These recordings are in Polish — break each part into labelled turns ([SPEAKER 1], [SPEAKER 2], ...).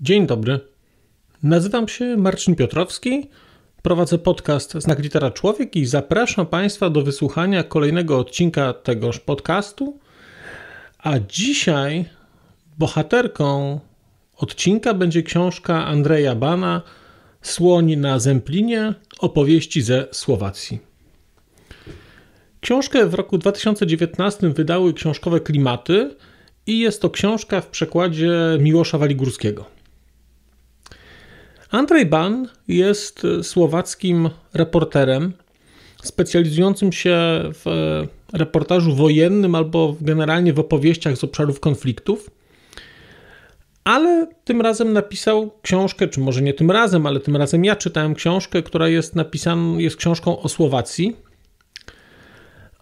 [SPEAKER 1] Dzień dobry. Nazywam się Marcin Piotrowski, prowadzę podcast Znak Litera Człowiek i zapraszam Państwa do wysłuchania kolejnego odcinka tegoż podcastu. A dzisiaj bohaterką odcinka będzie książka Andrzeja Bana Słoń na Zemplinie opowieści ze Słowacji. Książkę w roku 2019 wydały książkowe klimaty i jest to książka w przekładzie Miłosza Waligórskiego. Andrzej Ban jest e, słowackim reporterem specjalizującym się w e, reportażu wojennym albo generalnie w opowieściach z obszarów konfliktów. Ale tym razem napisał książkę, czy może nie tym razem, ale tym razem ja czytałem książkę, która jest napisana, jest książką o Słowacji.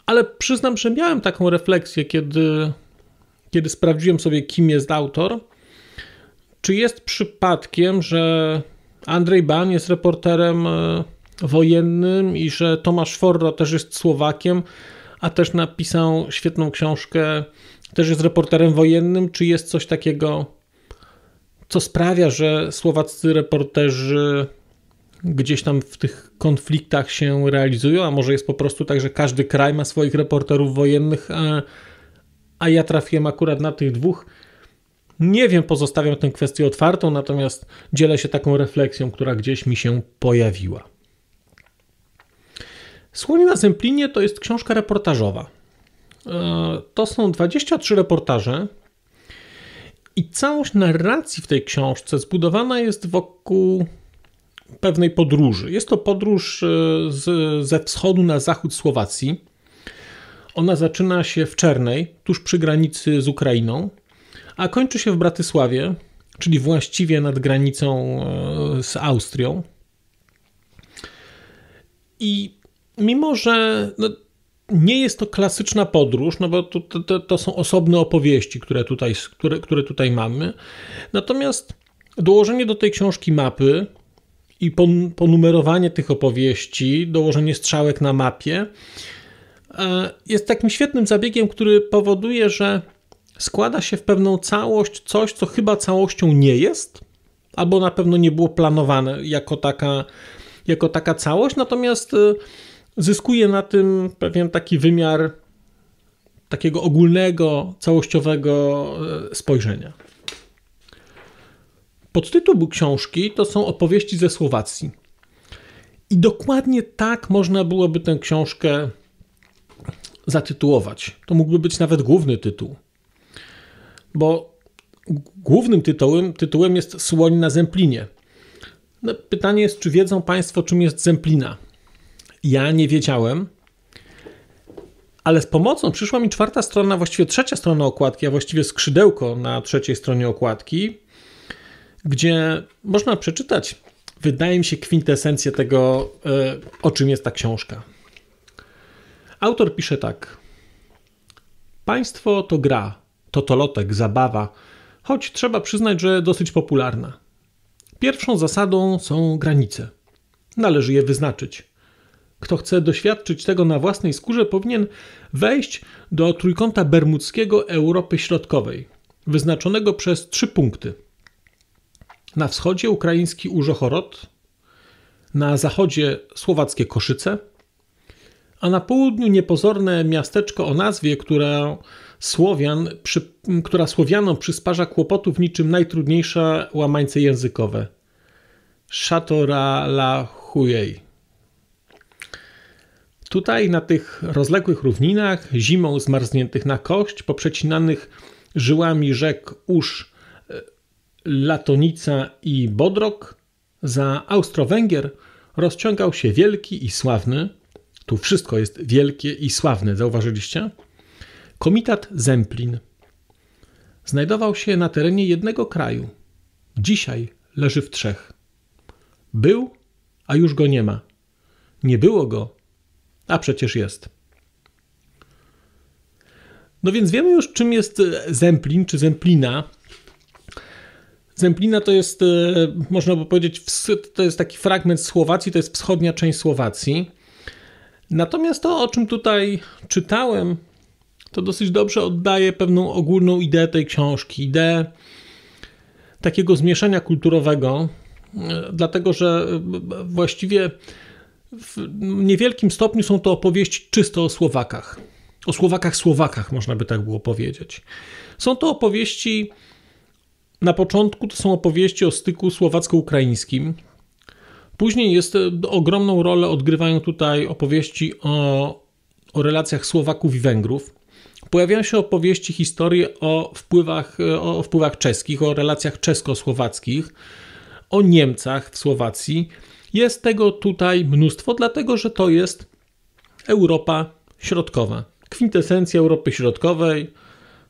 [SPEAKER 1] Ale przyznam, że miałem taką refleksję, kiedy, kiedy sprawdziłem sobie, kim jest autor. Czy jest przypadkiem, że Andrzej Ban jest reporterem e, wojennym i że Tomasz Forro też jest Słowakiem, a też napisał świetną książkę, też jest reporterem wojennym. Czy jest coś takiego, co sprawia, że słowaccy reporterzy gdzieś tam w tych konfliktach się realizują, a może jest po prostu tak, że każdy kraj ma swoich reporterów wojennych, a, a ja trafiłem akurat na tych dwóch. Nie wiem, pozostawiam tę kwestię otwartą, natomiast dzielę się taką refleksją, która gdzieś mi się pojawiła. Słoni na Zemplinie to jest książka reportażowa. E, to są 23 reportaże i całość narracji w tej książce zbudowana jest wokół pewnej podróży. Jest to podróż e, z, ze wschodu na zachód Słowacji. Ona zaczyna się w Czernej, tuż przy granicy z Ukrainą a kończy się w Bratysławie, czyli właściwie nad granicą e, z Austrią. I mimo, że no, nie jest to klasyczna podróż, no bo to, to, to są osobne opowieści, które tutaj, które, które tutaj mamy. Natomiast dołożenie do tej książki mapy i ponumerowanie tych opowieści, dołożenie strzałek na mapie e, jest takim świetnym zabiegiem, który powoduje, że składa się w pewną całość, coś, co chyba całością nie jest, albo na pewno nie było planowane jako taka, jako taka całość, natomiast y, zyskuje na tym pewien taki wymiar takiego ogólnego, całościowego y, spojrzenia. Podtytuł książki to są opowieści ze Słowacji. I dokładnie tak można byłoby tę książkę zatytułować. To mógłby być nawet główny tytuł bo głównym tytułem, tytułem jest Słoń na Zemplinie. No, pytanie jest, czy wiedzą Państwo, czym jest Zemplina? Ja nie wiedziałem, ale z pomocą przyszła mi czwarta strona, właściwie trzecia strona okładki, a właściwie skrzydełko na trzeciej stronie okładki, gdzie można przeczytać, wydaje mi się, kwintesencję tego, e, o czym jest ta książka. Autor pisze tak. Państwo to gra, totolotek, zabawa, choć trzeba przyznać, że dosyć popularna. Pierwszą zasadą są granice. Należy je wyznaczyć. Kto chce doświadczyć tego na własnej skórze, powinien wejść do trójkąta bermudzkiego Europy Środkowej, wyznaczonego przez trzy punkty. Na wschodzie ukraiński Urzochorod, na zachodzie słowackie Koszyce, a na południu niepozorne miasteczko o nazwie, która Słowian, przy, która Słowianom przysparza kłopotów niczym najtrudniejsze łamańce językowe. Szatora la chujej. Tutaj na tych rozległych równinach, zimą zmarzniętych na kość, poprzecinanych żyłami rzek Usz, e, Latonica i Bodrok, za Austro-Węgier rozciągał się wielki i sławny, tu wszystko jest wielkie i sławne, zauważyliście? Komitat Zemplin znajdował się na terenie jednego kraju. Dzisiaj leży w trzech. Był, a już go nie ma. Nie było go, a przecież jest. No więc wiemy już, czym jest e, zemplin czy zemplina. Zemplina to jest, e, można by powiedzieć, to jest taki fragment Słowacji, to jest wschodnia część Słowacji. Natomiast to, o czym tutaj czytałem, to dosyć dobrze oddaje pewną ogólną ideę tej książki, ideę takiego zmieszania kulturowego, e, dlatego że e, właściwie w niewielkim stopniu są to opowieści czysto o Słowakach. O Słowakach, Słowakach, można by tak było powiedzieć. Są to opowieści, na początku to są opowieści o styku słowacko-ukraińskim. Później jest e, ogromną rolę odgrywają tutaj opowieści o, o relacjach Słowaków i Węgrów. Pojawiają się opowieści, historie o wpływach, e, o wpływach czeskich, o relacjach czesko-słowackich, o Niemcach w Słowacji. Jest tego tutaj mnóstwo, dlatego że to jest Europa Środkowa. Kwintesencja Europy Środkowej,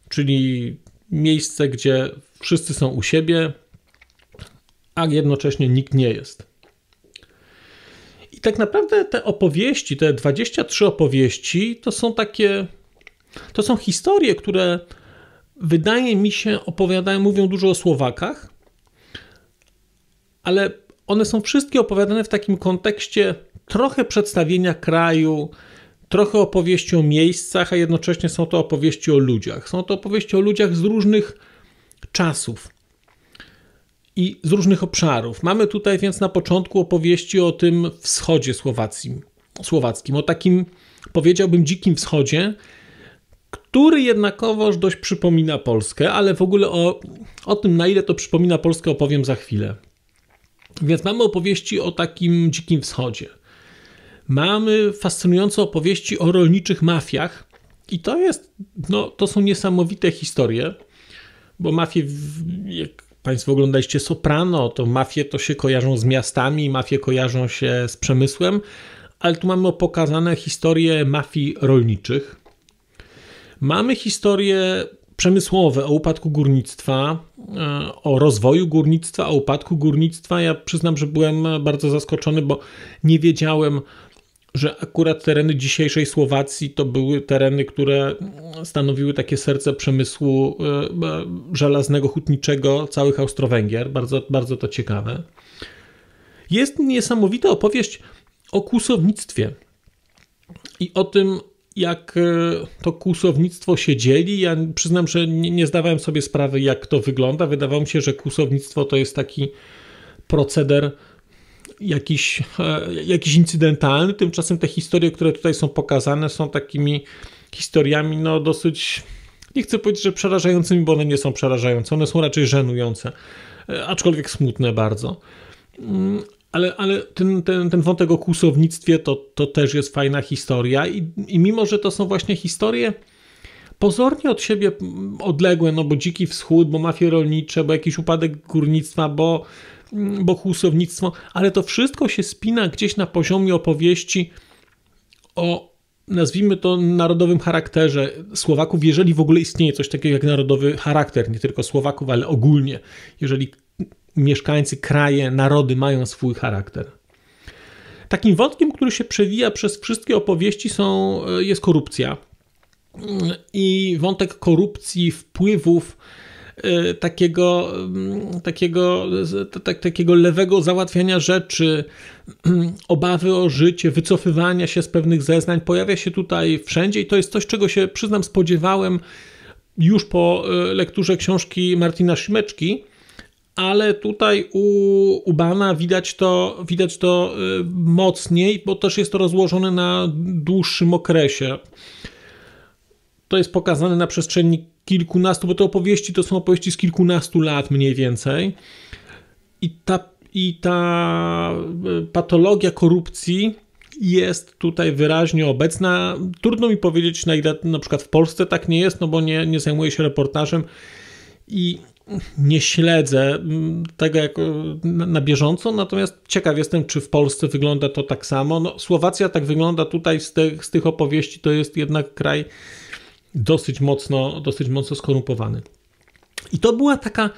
[SPEAKER 1] czyli miejsce, gdzie wszyscy są u siebie, a jednocześnie nikt nie jest. I tak naprawdę te opowieści, te 23 opowieści, to są takie to są historie, które wydaje mi się opowiadają, mówią dużo o Słowakach, ale one są wszystkie opowiadane w takim kontekście trochę przedstawienia kraju, trochę opowieści o miejscach, a jednocześnie są to opowieści o ludziach. Są to opowieści o ludziach z różnych czasów i z różnych obszarów. Mamy tutaj więc na początku opowieści o tym wschodzie słowackim, słowackim, o takim powiedziałbym dzikim wschodzie, który jednakowoż dość przypomina Polskę, ale w ogóle o, o tym, na ile to przypomina Polskę, opowiem za chwilę. Więc mamy opowieści o takim dzikim wschodzie. Mamy fascynujące opowieści o rolniczych mafiach, i to jest, no, to są niesamowite historie, bo mafie, jak Państwo oglądaliście Soprano, to mafie to się kojarzą z miastami, mafie kojarzą się z przemysłem, ale tu mamy pokazane historie mafii rolniczych. Mamy historie przemysłowe o upadku górnictwa, e, o rozwoju górnictwa, o upadku górnictwa. Ja przyznam, że byłem bardzo zaskoczony, bo nie wiedziałem, że akurat tereny dzisiejszej Słowacji to były tereny, które stanowiły takie serce przemysłu e, żelaznego, hutniczego całych Austro-Węgier. Bardzo, bardzo to ciekawe. Jest niesamowita opowieść o kłusownictwie i o tym, jak e, to kłusownictwo się dzieli. Ja przyznam, że nie, nie zdawałem sobie sprawy, jak to wygląda. Wydawało mi się, że kłusownictwo to jest taki proceder jakiś, e, jakiś incydentalny. Tymczasem te historie, które tutaj są pokazane, są takimi historiami no dosyć, nie chcę powiedzieć, że przerażającymi, bo one nie są przerażające, one są raczej żenujące, e, aczkolwiek smutne bardzo. Mm, ale, ale ten, ten, ten wątek o kłusownictwie to, to też jest fajna historia I, i mimo, że to są właśnie historie pozornie od siebie odległe, no bo dziki wschód, bo mafie rolnicze, bo jakiś upadek górnictwa, bo, mm, bo kłusownictwo, ale to wszystko się spina gdzieś na poziomie opowieści o nazwijmy to narodowym charakterze Słowaków, jeżeli w ogóle istnieje coś takiego jak narodowy charakter, nie tylko Słowaków, ale ogólnie. Jeżeli mieszkańcy, kraje, narody mają swój charakter. Takim wątkiem, który się przewija przez wszystkie opowieści są, e, jest korupcja. I wątek korupcji, wpływów, e, takiego, mm, takiego, tak, takiego lewego załatwiania rzeczy, obawy o życie, wycofywania się z pewnych zeznań pojawia się tutaj wszędzie i to jest coś, czego się przyznam spodziewałem już po e, lekturze książki Martina Szymeczki, ale tutaj u Ubana widać to, widać to y, mocniej, bo też jest to rozłożone na dłuższym okresie. To jest pokazane na przestrzeni kilkunastu, bo te opowieści to są opowieści z kilkunastu lat mniej więcej. I ta, i ta y, patologia korupcji jest tutaj wyraźnie obecna. Trudno mi powiedzieć, na ile na przykład w Polsce tak nie jest, no bo nie, nie zajmuję się reportażem. I nie śledzę mm, tego na bieżąco, natomiast ciekaw jestem, czy w Polsce wygląda to tak samo. No, Słowacja tak wygląda tutaj z tych, z tych opowieści, to jest jednak kraj dosyć mocno, dosyć mocno skorumpowany. I to była taka,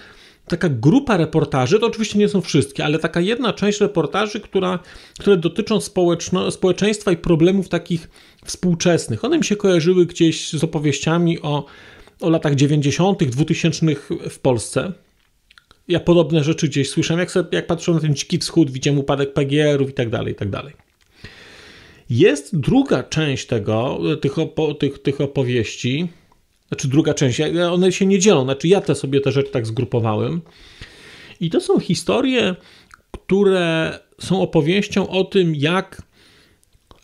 [SPEAKER 1] taka grupa reportaży, to oczywiście nie są wszystkie, ale taka jedna część reportaży, która, które dotyczą społeczno, społeczeństwa i problemów takich współczesnych. One mi się kojarzyły gdzieś z opowieściami o o latach 90., 2000 w Polsce. Ja podobne rzeczy gdzieś słyszałem, jak, patrzę jak patrzyłem na ten dziki wschód, widziałem upadek PGR-ów i tak dalej, i tak dalej. Jest druga część tego, e, tych, opo, tych, tych opowieści, znaczy druga część, one się nie dzielą, znaczy ja te sobie te rzeczy tak zgrupowałem. I to są historie, które są opowieścią o tym, jak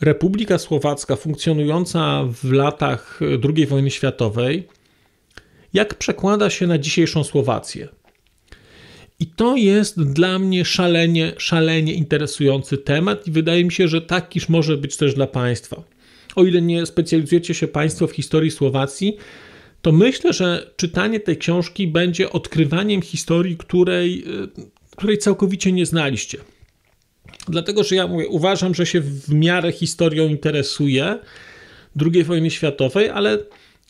[SPEAKER 1] Republika Słowacka funkcjonująca w latach e, II wojny światowej jak przekłada się na dzisiejszą Słowację. I to jest dla mnie szalenie, szalenie interesujący temat, i wydaje mi się, że takiż może być też dla Państwa. O ile nie specjalizujecie się Państwo w historii Słowacji, to myślę, że czytanie tej książki będzie odkrywaniem historii, której, y, której całkowicie nie znaliście. Dlatego, że ja mówię, uważam, że się w miarę historią interesuje II wojny światowej, ale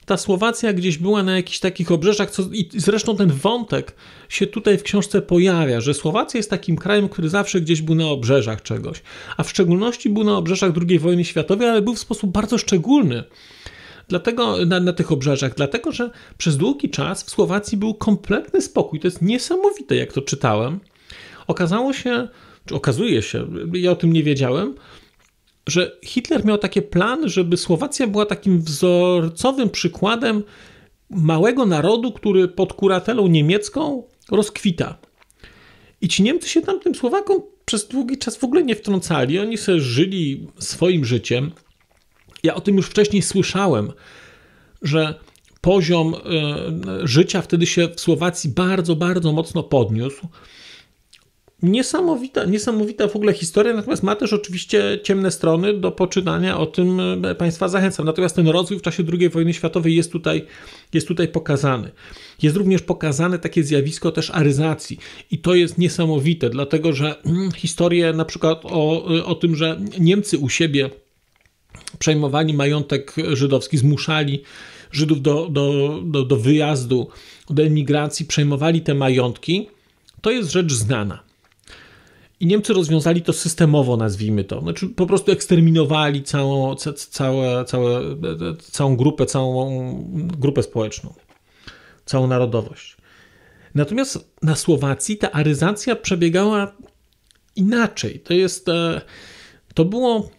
[SPEAKER 1] ta Słowacja gdzieś była na jakichś takich obrzeżach, co, i zresztą ten wątek się tutaj w książce pojawia, że Słowacja jest takim krajem, który zawsze gdzieś był na obrzeżach czegoś, a w szczególności był na obrzeżach II wojny światowej, ale był w sposób bardzo szczególny. Dlatego na, na tych obrzeżach, dlatego że przez długi czas w Słowacji był kompletny spokój. To jest niesamowite, jak to czytałem. Okazało się, czy okazuje się, ja o tym nie wiedziałem, że Hitler miał taki plan, żeby Słowacja była takim wzorcowym przykładem małego narodu, który pod kuratelą niemiecką rozkwita. I ci Niemcy się tam tym Słowakom przez długi czas w ogóle nie wtrącali. Oni sobie żyli swoim życiem. Ja o tym już wcześniej słyszałem, że poziom e, życia wtedy się w Słowacji bardzo, bardzo mocno podniósł niesamowita, niesamowita w ogóle historia, natomiast ma też oczywiście ciemne strony do poczynania, o tym e, Państwa zachęcam. Natomiast ten rozwój w czasie II wojny światowej jest tutaj, jest tutaj pokazany. Jest również pokazane takie zjawisko też aryzacji i to jest niesamowite, dlatego że mm, historie na przykład o, e, o tym, że Niemcy u siebie przejmowali majątek żydowski, zmuszali Żydów do, do, do, do wyjazdu, do emigracji, przejmowali te majątki, to jest rzecz znana. I Niemcy rozwiązali to systemowo, nazwijmy to. Znaczy, po prostu eksterminowali całą, ca, całe, całe, całą grupę, całą grupę społeczną, całą narodowość. Natomiast na Słowacji ta aryzacja przebiegała inaczej. To jest, e, to było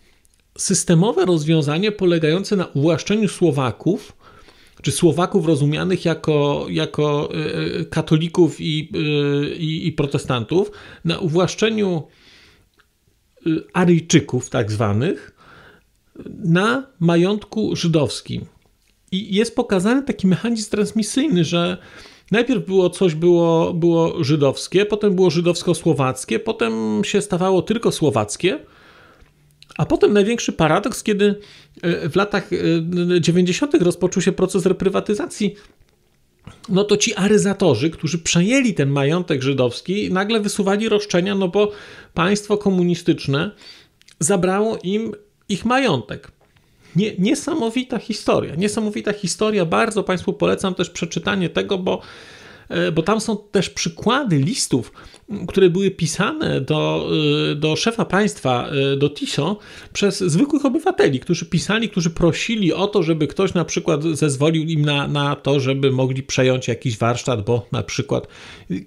[SPEAKER 1] systemowe rozwiązanie polegające na uwłaszczeniu Słowaków czy Słowaków rozumianych jako, jako e, e, katolików i, e, i, i protestantów, na uwłaszczeniu Aryjczyków, tak zwanych, na majątku żydowskim. I jest pokazany taki mechanizm transmisyjny, że najpierw było coś było, było żydowskie, potem było żydowsko-słowackie, potem się stawało tylko słowackie a potem największy paradoks, kiedy e, w latach 90. E, rozpoczął się proces reprywatyzacji no to ci aryzatorzy, którzy przejęli ten majątek żydowski, nagle wysuwali roszczenia, no bo państwo komunistyczne zabrało im ich majątek. Nie, niesamowita historia, niesamowita historia. Bardzo Państwu polecam też przeczytanie tego, bo E, bo tam są też przykłady listów, które były pisane do, e, do szefa państwa, e, do TISO, przez zwykłych obywateli, którzy pisali, którzy prosili o to, żeby ktoś na przykład zezwolił im na, na to, żeby mogli przejąć jakiś warsztat, bo na przykład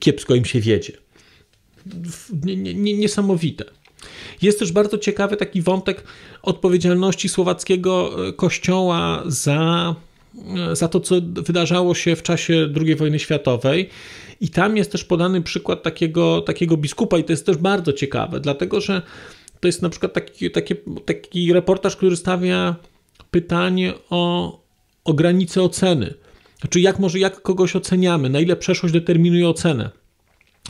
[SPEAKER 1] kiepsko im się wiedzie. Niesamowite. Jest też bardzo ciekawy taki wątek odpowiedzialności słowackiego kościoła za za to, co wydarzało się w czasie II wojny światowej. I tam jest też podany przykład takiego, takiego biskupa, i to jest też bardzo ciekawe, dlatego że to jest na przykład taki, taki, taki reportaż, który stawia pytanie o, o oceny. Znaczy, jak może, jak kogoś oceniamy, na ile przeszłość determinuje ocenę.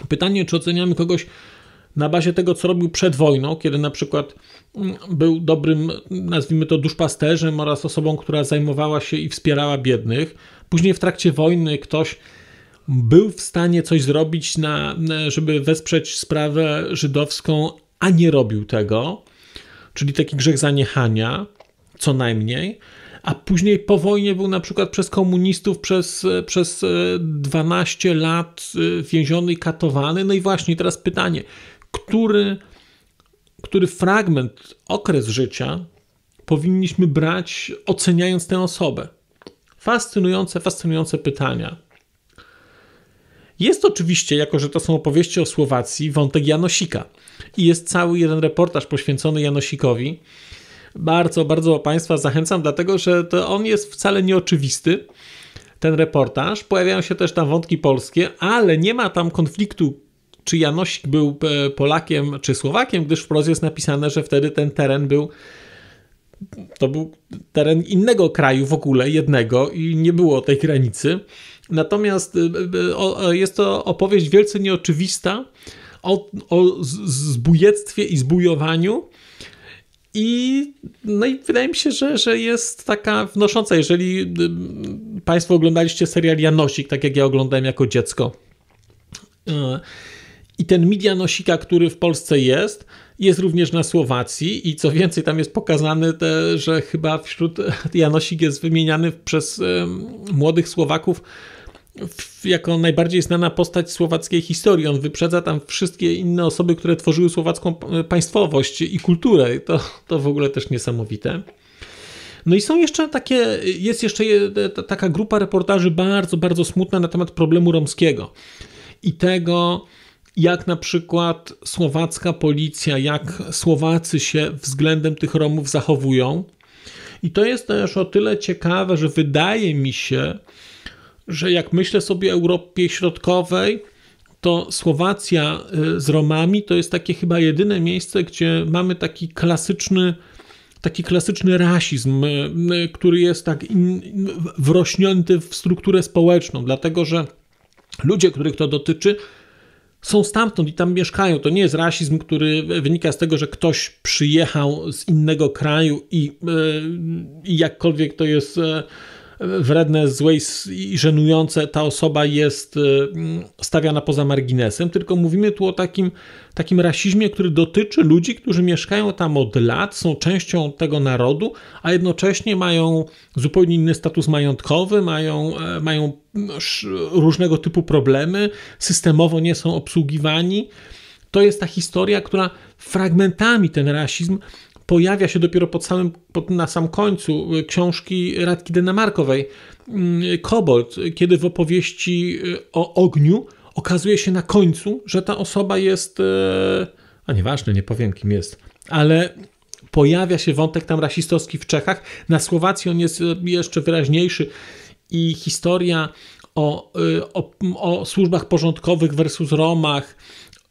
[SPEAKER 1] Pytanie, czy oceniamy kogoś na bazie tego, co robił przed wojną, kiedy na przykład był dobrym, nazwijmy to, duszpasterzem oraz osobą, która zajmowała się i wspierała biednych. Później w trakcie wojny ktoś był w stanie coś zrobić, na, żeby wesprzeć sprawę żydowską, a nie robił tego, czyli taki grzech zaniechania, co najmniej. A później po wojnie był na przykład przez komunistów przez, przez 12 e, lat e, więziony i katowany. No i właśnie teraz pytanie, który który fragment, okres życia powinniśmy brać, oceniając tę osobę. Fascynujące, fascynujące pytania. Jest oczywiście, jako że to są opowieści o Słowacji, wątek Janosika. I jest cały jeden reportaż poświęcony Janosikowi. Bardzo, bardzo Państwa zachęcam, dlatego że to on jest wcale nieoczywisty, ten reportaż. Pojawiają się też tam wątki polskie, ale nie ma tam konfliktu czy Janosik był e, Polakiem czy Słowakiem, gdyż wprost jest napisane, że wtedy ten teren był to był teren innego kraju w ogóle, jednego i nie było tej granicy. Natomiast e, e, jest to opowieść wielce nieoczywista o, o zbójectwie i zbójowaniu. I, no i wydaje mi się, że, że jest taka wnosząca. Jeżeli Państwo oglądaliście serial Janosik, tak jak ja oglądałem jako dziecko, i ten media nosika, który w Polsce jest, jest również na Słowacji i co więcej, tam jest pokazane, te, że chyba wśród Janosik jest wymieniany przez młodych Słowaków jako najbardziej znana postać słowackiej historii. On wyprzedza tam wszystkie inne osoby, które tworzyły słowacką państwowość i kulturę. To, to w ogóle też niesamowite. No i są jeszcze takie, jest jeszcze taka grupa reportaży bardzo, bardzo smutna na temat problemu romskiego i tego, jak na przykład słowacka policja, jak Słowacy się względem tych Romów zachowują. I to jest też o tyle ciekawe, że wydaje mi się, że jak myślę sobie o Europie Środkowej, to Słowacja y, z Romami to jest takie chyba jedyne miejsce, gdzie mamy taki klasyczny, taki klasyczny rasizm, y, y, który jest tak in, wrośnięty w strukturę społeczną, dlatego że ludzie, których to dotyczy, są stamtąd i tam mieszkają. To nie jest rasizm, który wynika z tego, że ktoś przyjechał z innego kraju i, e, i jakkolwiek to jest e, wredne, złe i żenujące, ta osoba jest y, mm, stawiana poza marginesem, tylko mówimy tu o takim, takim rasizmie, który dotyczy ludzi, którzy mieszkają tam od lat, są częścią tego narodu, a jednocześnie mają zupełnie inny status majątkowy, mają, e, mają mm, różnego typu problemy, systemowo nie są obsługiwani. To jest ta historia, która fragmentami ten rasizm pojawia się dopiero pod samym, pod, na sam końcu y, książki Radki Denamarkowej, mm, Kobold, kiedy w opowieści y, o ogniu okazuje się na końcu, że ta osoba jest, y, a nieważne, nie powiem kim jest, ale pojawia się wątek tam rasistowski w Czechach, na Słowacji on jest jeszcze wyraźniejszy i historia o, o, o służbach porządkowych versus Romach,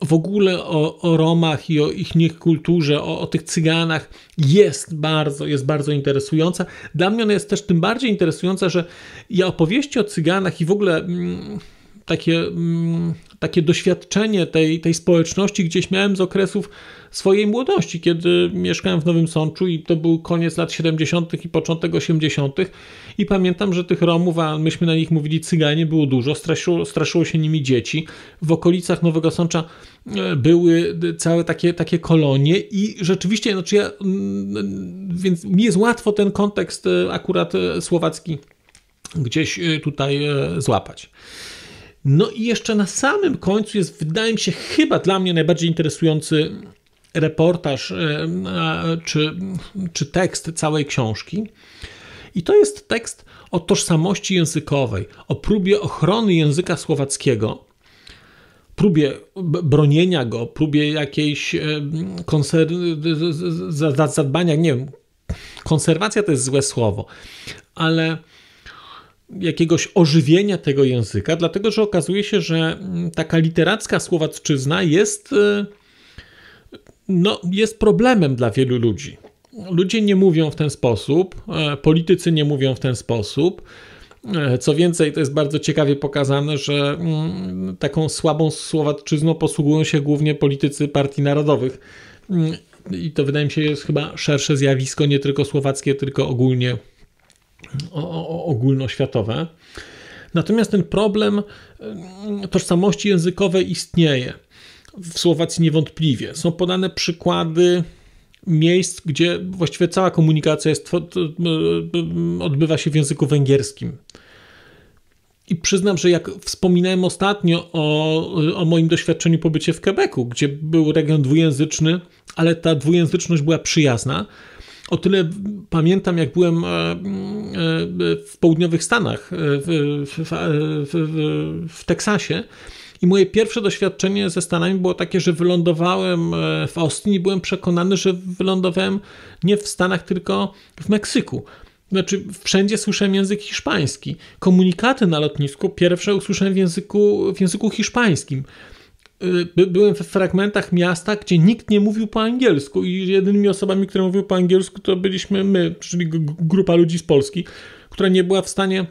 [SPEAKER 1] w ogóle o, o Romach i o ich niech kulturze, o, o tych cyganach jest bardzo, jest bardzo interesująca. Dla mnie ona jest też tym bardziej interesująca, że ja opowieści o cyganach i w ogóle. Mm, takie, mm, takie doświadczenie tej, tej społeczności gdzieś miałem z okresów swojej młodości, kiedy mieszkałem w Nowym Sączu i to był koniec lat 70. i początek 80. I pamiętam, że tych Romów, a myśmy na nich mówili cyganie, było dużo, straszyło, straszyło się nimi dzieci. W okolicach Nowego Sącza e, były całe takie, takie kolonie i rzeczywiście, znaczy ja, mm, mm, więc mi jest łatwo ten kontekst e, akurat e, słowacki gdzieś tutaj złapać. No i jeszcze na samym końcu jest, wydaje mi się, chyba dla mnie najbardziej interesujący reportaż e, czy, czy tekst całej książki. I to jest tekst o tożsamości językowej, o próbie ochrony języka słowackiego, próbie bronienia go, próbie jakiejś e, konser- zadbania, nie wiem, konserwacja to jest złe słowo, ale jakiegoś ożywienia tego języka, dlatego że okazuje się, że mm, taka literacka słowacczyzna jest, y, no, jest problemem dla wielu ludzi. Ludzie nie mówią w ten sposób, e, politycy nie mówią w ten sposób. E, co więcej, to jest bardzo ciekawie pokazane, że mm, taką słabą słowacczyzną posługują się głównie politycy partii narodowych. Mm, I to wydaje mi się jest chyba szersze zjawisko, nie tylko słowackie, tylko ogólnie ogólnoświatowe. Natomiast ten problem e, tożsamości językowej istnieje. W Słowacji niewątpliwie. Są podane przykłady miejsc, gdzie właściwie cała komunikacja jest, odbywa się w języku węgierskim. I przyznam, że jak wspominałem ostatnio o, o moim doświadczeniu pobycie w Quebecu, gdzie był region dwujęzyczny, ale ta dwujęzyczność była przyjazna, o tyle pamiętam, jak byłem e, e, e, w południowych Stanach, w, w, w, w Teksasie. I moje pierwsze doświadczenie ze Stanami było takie, że wylądowałem w Austin i byłem przekonany, że wylądowałem nie w Stanach, tylko w Meksyku. Znaczy, wszędzie słyszałem język hiszpański. Komunikaty na lotnisku pierwsze usłyszałem w języku, w języku hiszpańskim. Y, byłem w fragmentach miasta, gdzie nikt nie mówił po angielsku i jedynymi osobami, które mówiły po angielsku to byliśmy my, czyli grupa ludzi z Polski, która nie była w stanie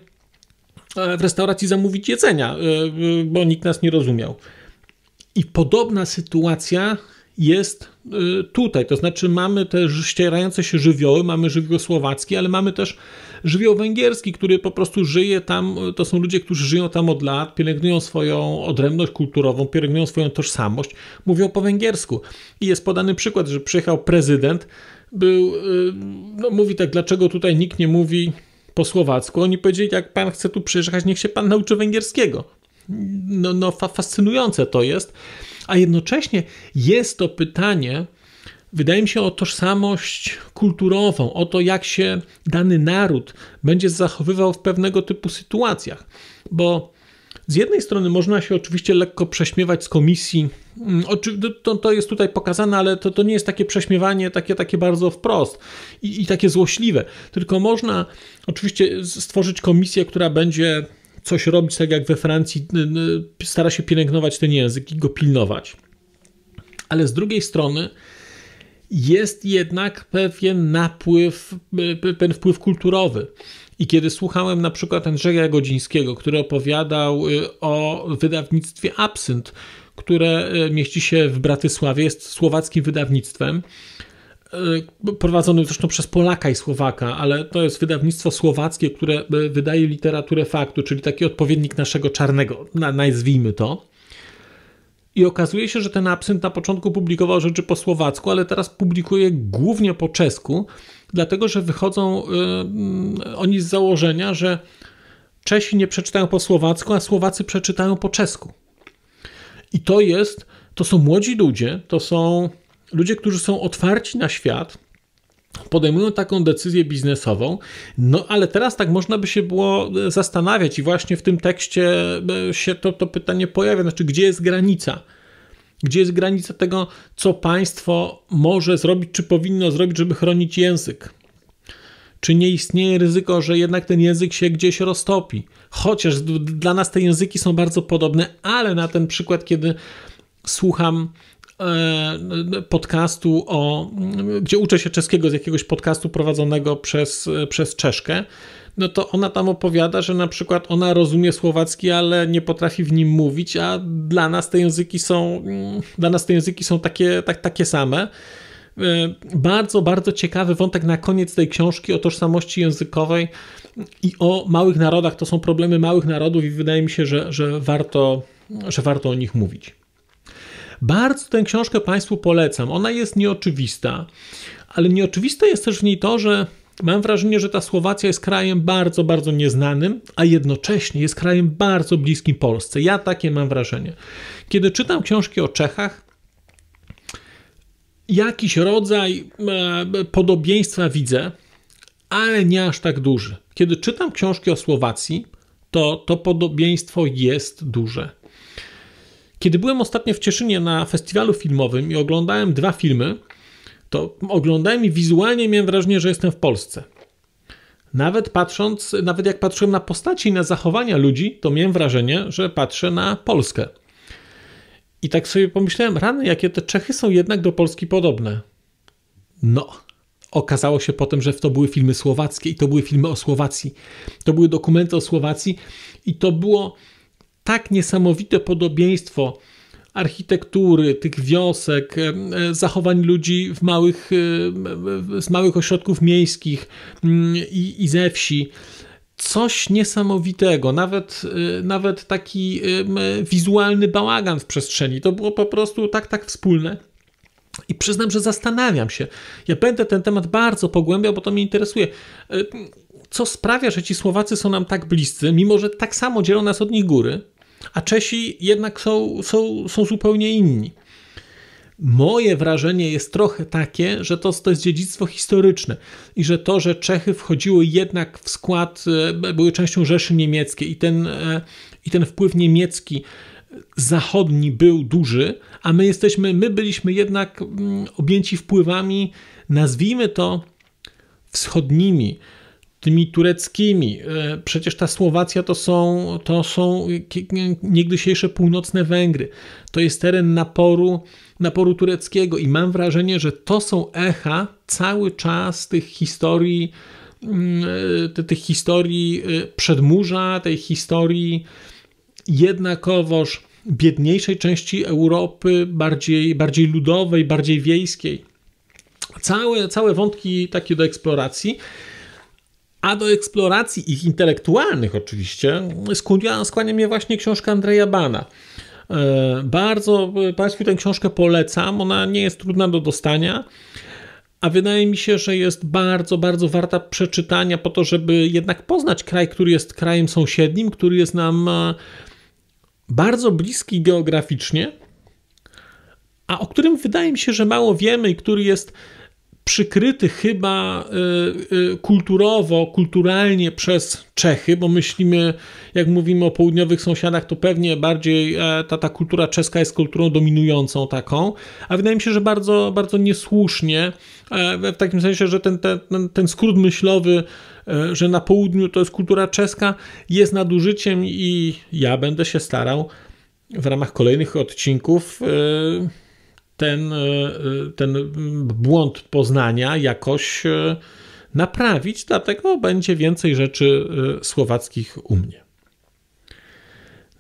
[SPEAKER 1] e, w restauracji zamówić jedzenia, e, e, bo nikt nas nie rozumiał. I podobna sytuacja jest tutaj, to znaczy mamy też ścierające się żywioły, mamy żywioł słowacki, ale mamy też żywioł węgierski, który po prostu żyje tam, to są ludzie, którzy żyją tam od lat, pielęgnują swoją odrębność kulturową, pielęgnują swoją tożsamość, mówią po węgiersku. I jest podany przykład, że przyjechał prezydent, był, y, no mówi tak, dlaczego tutaj nikt nie mówi po słowacku. Oni powiedzieli, jak pan chce tu przyjechać, niech się pan nauczy węgierskiego. No, no fascynujące to jest. A jednocześnie jest to pytanie, Wydaje mi się o tożsamość kulturową, o to, jak się dany naród będzie zachowywał w pewnego typu sytuacjach. Bo z jednej strony można się oczywiście lekko prześmiewać z komisji. Mm, to, to jest tutaj pokazane, ale to, to nie jest takie prześmiewanie takie, takie bardzo wprost i, i takie złośliwe. Tylko można oczywiście stworzyć komisję, która będzie coś robić, tak jak we Francji, stara się pielęgnować ten język i go pilnować. Ale z drugiej strony jest jednak pewien napływ, pewien y, y, wpływ kulturowy. I kiedy słuchałem na przykład Andrzeja Godzińskiego, który opowiadał y, o wydawnictwie Absynt, które mieści się w Bratysławie, jest słowackim wydawnictwem, prowadzonym zresztą przez Polaka i Słowaka, ale to jest wydawnictwo słowackie, które wydaje literaturę faktu, czyli taki odpowiednik naszego czarnego, nazwijmy to. I okazuje się, że ten absynt na początku publikował rzeczy po słowacku, ale teraz publikuje głównie po czesku, dlatego że wychodzą yy, oni z założenia, że Czesi nie przeczytają po słowacku, a Słowacy przeczytają po czesku. I to jest, to są młodzi ludzie, to są ludzie, którzy są otwarci na świat, podejmują taką decyzję biznesową. No ale teraz tak można by się było e, zastanawiać i właśnie w tym tekście e, się to, to pytanie pojawia, znaczy gdzie jest granica? Gdzie jest granica tego, co państwo może zrobić, czy powinno zrobić, żeby chronić język? Czy nie istnieje ryzyko, że jednak ten język się gdzieś roztopi? Chociaż dla nas te języki są bardzo podobne, ale na ten przykład, kiedy słucham E, podcastu o, gdzie uczę się czeskiego z jakiegoś podcastu prowadzonego przez, przez Czeszkę, no to ona tam opowiada, że na przykład ona rozumie słowacki, ale nie potrafi w nim mówić, a dla nas te języki są, mm, dla nas te języki są takie, tak, takie same. E, bardzo, bardzo ciekawy wątek na koniec tej książki o tożsamości językowej i o małych narodach. To są problemy małych narodów i wydaje mi się, że, że, warto, że warto o nich mówić. Bardzo tę książkę Państwu polecam. Ona jest nieoczywista, ale nieoczywiste jest też w niej to, że mam wrażenie, że ta Słowacja jest krajem bardzo, bardzo nieznanym, a jednocześnie jest krajem bardzo bliskim Polsce. Ja takie mam wrażenie. Kiedy czytam książki o Czechach, jakiś rodzaj e, podobieństwa widzę, ale nie aż tak duży. Kiedy czytam książki o Słowacji, to to podobieństwo jest duże. Kiedy byłem ostatnio w Cieszynie na festiwalu filmowym i oglądałem dwa filmy, to oglądałem i wizualnie miałem wrażenie, że jestem w Polsce. Nawet patrząc, nawet jak patrzyłem na postaci i na zachowania ludzi, to miałem wrażenie, że patrzę na Polskę. I tak sobie pomyślałem, rany, jakie te Czechy są jednak do Polski podobne. No, okazało się potem, że to były filmy słowackie i to były filmy o Słowacji. To były dokumenty o Słowacji i to było tak niesamowite podobieństwo architektury tych wiosek, e, zachowań ludzi w małych, e, z małych ośrodków miejskich mm, i, i ze wsi. Coś niesamowitego, nawet, e, nawet taki wizualny bałagan w przestrzeni. To było po prostu tak, tak wspólne. I przyznam, że zastanawiam się. Ja będę ten temat bardzo pogłębiał, bo to mnie interesuje. Co sprawia, że ci Słowacy są nam tak bliscy, mimo że tak samo dzielą nas od nich góry? a Czesi jednak są, są, są zupełnie inni. Moje wrażenie jest trochę takie, że to, to jest dziedzictwo historyczne i że to, że Czechy wchodziły jednak w skład, e, były częścią Rzeszy Niemieckiej i ten, e, i ten wpływ niemiecki zachodni był duży, a my jesteśmy, my byliśmy jednak mm, objęci wpływami, nazwijmy to wschodnimi, tymi tureckimi. E, przecież ta Słowacja to są, to są niegdysiejsze północne Węgry. To jest teren naporu, naporu tureckiego i mam wrażenie, że to są echa cały czas tych historii, mm, tych historii e, przedmurza, tej historii jednakowoż biedniejszej części Europy, bardziej, bardziej ludowej, bardziej wiejskiej. Całe, całe wątki takie do eksploracji. A do eksploracji ich intelektualnych oczywiście skłania, skłania mnie właśnie książka Andrzeja Bana. E, bardzo e, Państwu tę książkę polecam. Ona nie jest trudna do dostania, a wydaje mi się, że jest bardzo, bardzo warta przeczytania po to, żeby jednak poznać kraj, który jest krajem sąsiednim, który jest nam e, bardzo bliski geograficznie, a o którym wydaje mi się, że mało wiemy i który jest przykryty chyba y, y, kulturowo, kulturalnie przez Czechy, bo myślimy, jak mówimy o południowych sąsiadach, to pewnie bardziej e, ta, ta kultura czeska jest kulturą dominującą taką, a wydaje mi się, że bardzo, bardzo niesłusznie, e, w takim sensie, że ten, ten, ten skrót myślowy, e, że na południu to jest kultura czeska, jest nadużyciem i ja będę się starał w ramach kolejnych odcinków. Yy, ten, e, e, ten błąd poznania jakoś e, naprawić, dlatego będzie więcej rzeczy słowackich u mnie.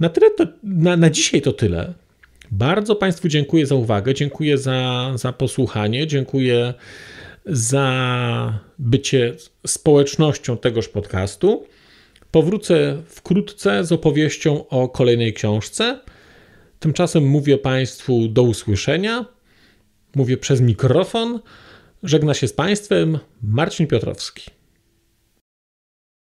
[SPEAKER 1] Na, tyle to, na, na dzisiaj to tyle. Bardzo Państwu dziękuję za uwagę, dziękuję za, za posłuchanie, dziękuję za bycie społecznością tegoż podcastu. Powrócę wkrótce z opowieścią o kolejnej książce. Tymczasem mówię Państwu do usłyszenia. Mówię przez mikrofon. Żegna się z Państwem Marcin Piotrowski.